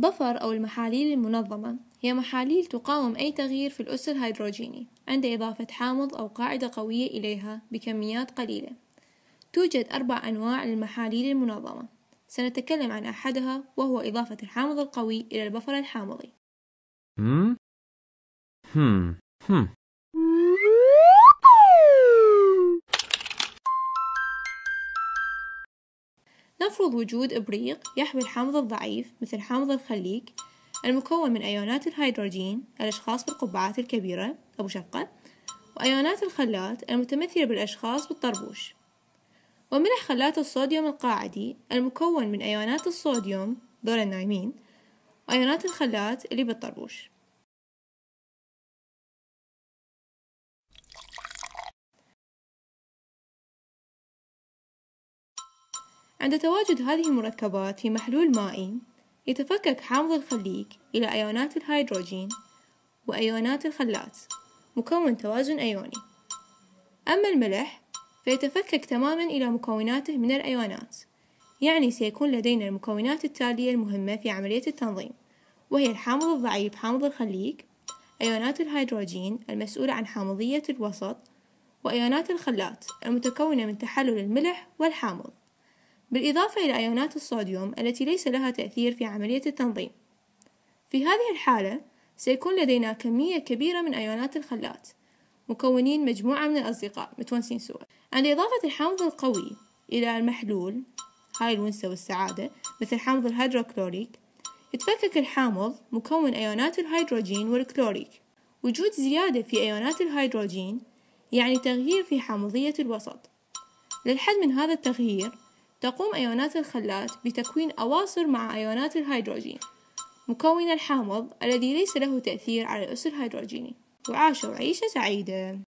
بفر أو المحاليل المنظمة هي محاليل تقاوم أي تغيير في الأس الهيدروجيني عند إضافة حامض أو قاعدة قوية إليها بكميات قليلة توجد أربع أنواع للمحاليل المنظمة سنتكلم عن أحدها وهو إضافة الحامض القوي إلى البفر الحامضي هم هم هم نفرض وجود إبريق يحمل حمض الضعيف مثل حمض الخليك المكون من أيونات الهيدروجين الأشخاص بالقبعات الكبيرة أبو شفقة وأيونات الخلات المتمثلة بالأشخاص بالطربوش وملح خلات الصوديوم القاعدي المكون من أيونات الصوديوم دول النايمين وأيونات الخلات اللي بالطربوش عند تواجد هذه المركبات في محلول مائي يتفكك حامض الخليك إلى أيونات الهيدروجين وأيونات الخلات مكون توازن أيوني أما الملح فيتفكك تماما إلى مكوناته من الأيونات يعني سيكون لدينا المكونات التالية المهمة في عملية التنظيم وهي الحامض الضعيف حامض الخليك أيونات الهيدروجين المسؤولة عن حامضية الوسط وأيونات الخلات المتكونة من تحلل الملح والحامض بالإضافة إلى أيونات الصوديوم التي ليس لها تأثير في عملية التنظيم في هذه الحالة سيكون لدينا كمية كبيرة من أيونات الخلات مكونين مجموعة من الأصدقاء متونسين سوا عند إضافة الحمض القوي إلى المحلول هاي الونسة والسعادة مثل حمض الهيدروكلوريك يتفكك الحامض مكون أيونات الهيدروجين والكلوريك وجود زيادة في أيونات الهيدروجين يعني تغيير في حامضية الوسط للحد من هذا التغيير تقوم أيونات الخلات بتكوين أواصر مع أيونات الهيدروجين مكون الحامض الذي ليس له تأثير على الأسر الهيدروجيني وعاشوا عيشة سعيدة